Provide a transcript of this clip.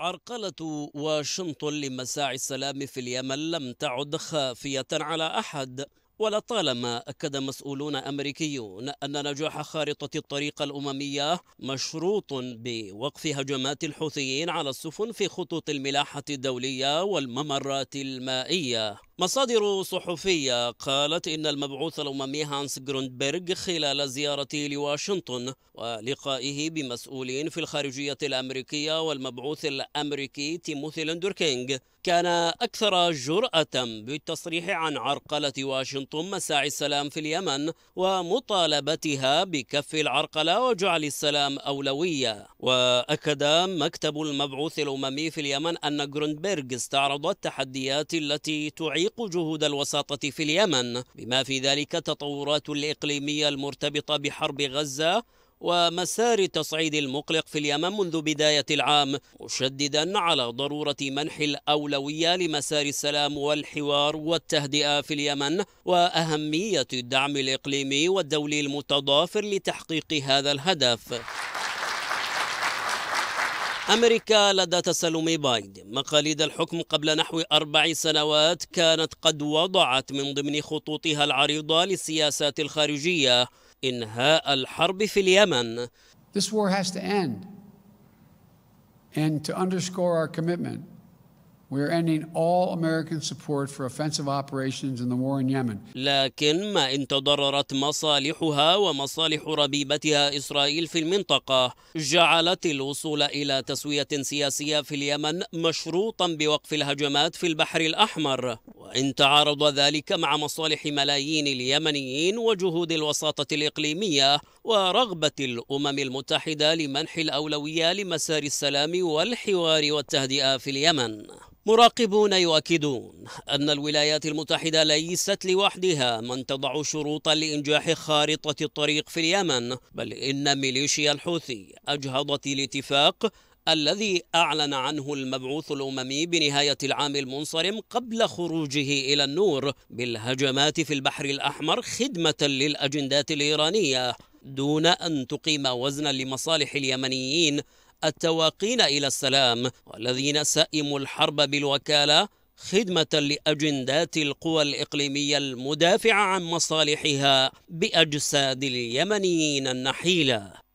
عرقلة واشنطن لمساعي السلام في اليمن لم تعد خافية على أحد ولطالما أكد مسؤولون أمريكيون أن نجاح خارطة الطريق الأممية مشروط بوقف هجمات الحوثيين على السفن في خطوط الملاحة الدولية والممرات المائية مصادر صحفية قالت إن المبعوث الأممي هانس جروندبرغ خلال زيارته لواشنطن ولقائه بمسؤولين في الخارجية الأمريكية والمبعوث الأمريكي تيموثي لندركينغ كان أكثر جرأة بالتصريح عن عرقلة واشنطن مساعي السلام في اليمن ومطالبتها بكف العرقلة وجعل السلام أولوية وأكد مكتب المبعوث الأممي في اليمن أن جروندبرغ استعرض التحديات التي تعيق تعميق جهود الوساطة في اليمن بما في ذلك التطورات الإقليمية المرتبطة بحرب غزة ومسار التصعيد المقلق في اليمن منذ بداية العام مشددا على ضرورة منح الأولوية لمسار السلام والحوار والتهدئة في اليمن وأهمية الدعم الإقليمي والدولي المتضافر لتحقيق هذا الهدف أمريكا لدى تسلم بايدن مقاليد الحكم قبل نحو أربع سنوات كانت قد وضعت من ضمن خطوطها العريضة للسياسات الخارجية إنهاء الحرب في اليمن This war has to end. And to underscore our commitment لكن ما إن تضررت مصالحها ومصالح ربيبتها إسرائيل في المنطقة جعلت الوصول إلى تسوية سياسية في اليمن مشروطا بوقف الهجمات في البحر الأحمر وإن تعارض ذلك مع مصالح ملايين اليمنيين وجهود الوساطة الإقليمية ورغبة الأمم المتحدة لمنح الأولوية لمسار السلام والحوار والتهدئة في اليمن مراقبون يؤكدون أن الولايات المتحدة ليست لوحدها من تضع شروطا لإنجاح خارطة الطريق في اليمن بل إن ميليشيا الحوثي أجهضت الاتفاق الذي أعلن عنه المبعوث الأممي بنهاية العام المنصرم قبل خروجه إلى النور بالهجمات في البحر الأحمر خدمة للأجندات الإيرانية دون أن تقيم وزنا لمصالح اليمنيين التواقين إلى السلام والذين سئموا الحرب بالوكالة خدمة لأجندات القوى الإقليمية المدافعة عن مصالحها بأجساد اليمنيين النحيلة